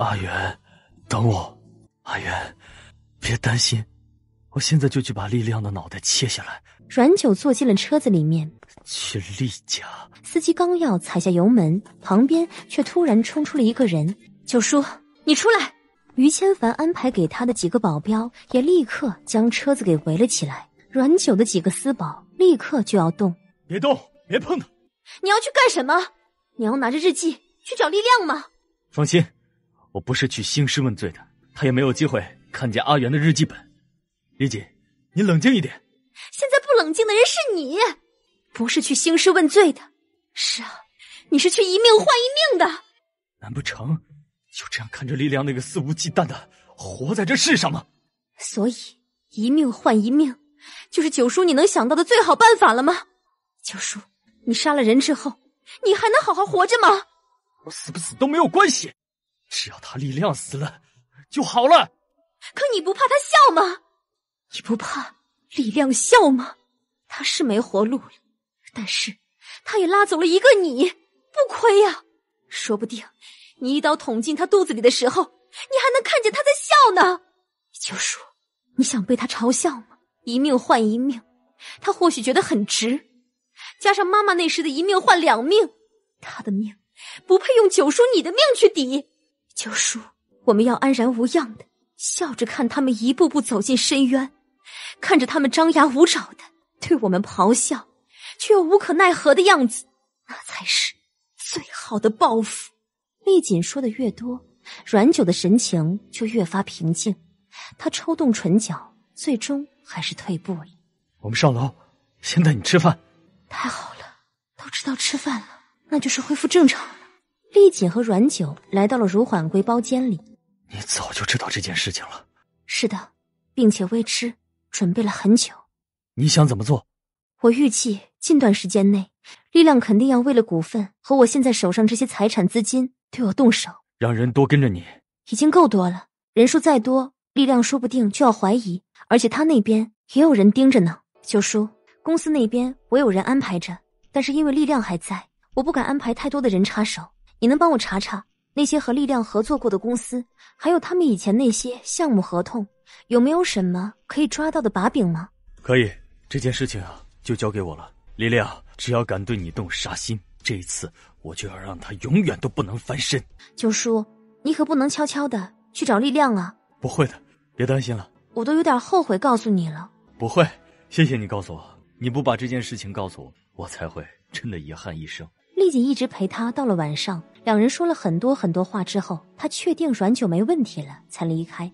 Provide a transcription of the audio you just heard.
阿元，等我。阿元，别担心，我现在就去把力量的脑袋切下来。阮九坐进了车子里面，去厉家。司机刚要踩下油门，旁边却突然冲出了一个人。九叔，你出来！于千凡安排给他的几个保镖也立刻将车子给围了起来。阮九的几个私保立刻就要动，别动，别碰他！你要去干什么？你要拿着日记去找力量吗？放心。我不是去兴师问罪的，他也没有机会看见阿元的日记本。李锦，你冷静一点。现在不冷静的人是你，不是去兴师问罪的。是啊，你是去一命换一命的。难不成就这样看着丽良那个肆无忌惮的活在这世上吗？所以一命换一命，就是九叔你能想到的最好办法了吗？九叔，你杀了人之后，你还能好好活着吗？我死不死都没有关系。只要他李亮死了就好了。可你不怕他笑吗？你不怕李亮笑吗？他是没活路了，但是他也拉走了一个你，不亏呀。说不定你一刀捅进他肚子里的时候，你还能看见他在笑呢。九叔，你想被他嘲笑吗？一命换一命，他或许觉得很值。加上妈妈那时的一命换两命，他的命不配用九叔你的命去抵。九叔，我们要安然无恙的笑着看他们一步步走进深渊，看着他们张牙舞爪的对我们咆哮，却又无可奈何的样子，那才是最好的报复。丽锦说的越多，阮九的神情就越发平静。他抽动唇角，最终还是退步了。我们上楼，先带你吃饭。太好了，都知道吃饭了，那就是恢复正常。丽锦和阮九来到了如缓归包间里。你早就知道这件事情了？是的，并且为之准备了很久。你想怎么做？我预计近段时间内，力量肯定要为了股份和我现在手上这些财产资金对我动手。让人多跟着你，已经够多了。人数再多，力量说不定就要怀疑。而且他那边也有人盯着呢。九叔，公司那边我有人安排着，但是因为力量还在，我不敢安排太多的人插手。你能帮我查查那些和力量合作过的公司，还有他们以前那些项目合同，有没有什么可以抓到的把柄吗？可以，这件事情啊，就交给我了。力量只要敢对你动杀心，这一次我就要让他永远都不能翻身。九叔，你可不能悄悄的去找力量啊！不会的，别担心了。我都有点后悔告诉你了。不会，谢谢你告诉我。你不把这件事情告诉我，我才会真的遗憾一生。丽锦一直陪他到了晚上。两人说了很多很多话之后，他确定阮九没问题了，才离开。